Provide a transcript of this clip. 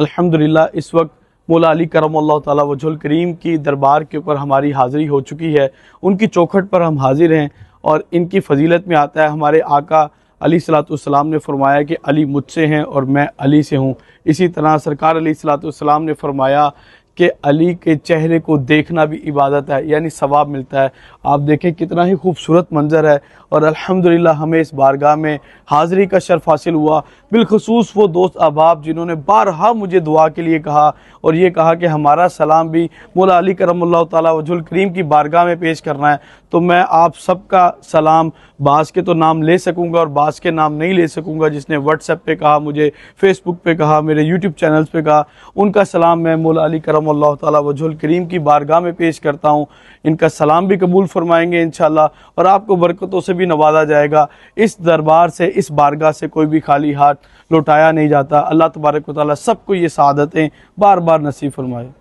अल्हम्दुलिल्लाह इस वक्त मौला अली करम अल्लाह वजुल करीम की दरबार के ऊपर हमारी हाज़िरी हो चुकी है उनकी चौखट पर हम हाजिर हैं और इनकी फजीलत में आता है हमारे आका अली सलाम ने फरमाया कि अली मुझसे हैं और मैं अली से हूँ इसी तरह सरकार अली सलाम ने फरमाया कि अली के चेहरे को देखना भी इबादत है यानी सवाब मिलता है आप देखें कितना ही खूबसूरत मंज़र है और अल्हम्दुलिल्लाह हमें इस बारगाह में हाजरी का शर्फ हासिल हुआ बिलखसूस वो दोस्त अहबाब जिन्होंने बारहा मुझे दुआ के लिए कहा और ये कहा कि हमारा सलाम भी मौला अली करम तजुल करीम की बारगाह में पेश करना है तो मैं आप सबका सलाम बास के तो नाम ले सकूँगा और बास के नाम नहीं ले सकूँगा जिसने व्हाट्सएप पर कहा मुझे फेसबुक पर कहा मेरे यूट्यूब चैनल्स पर कहा उनका सलाम मैं मौला अली करम ताला तजुल करीम की बारगाह में पेश करता हूँ इनका सलाम भी कबूल फरमाएंगे इन और आपको बरकतों से भी नवाजा जाएगा इस दरबार से इस बारगाह से कोई भी खाली हाथ लौटाया नहीं जाता अल्लाह तबारक वाली सबको ये शहादतें बार बार नसीब फरमाए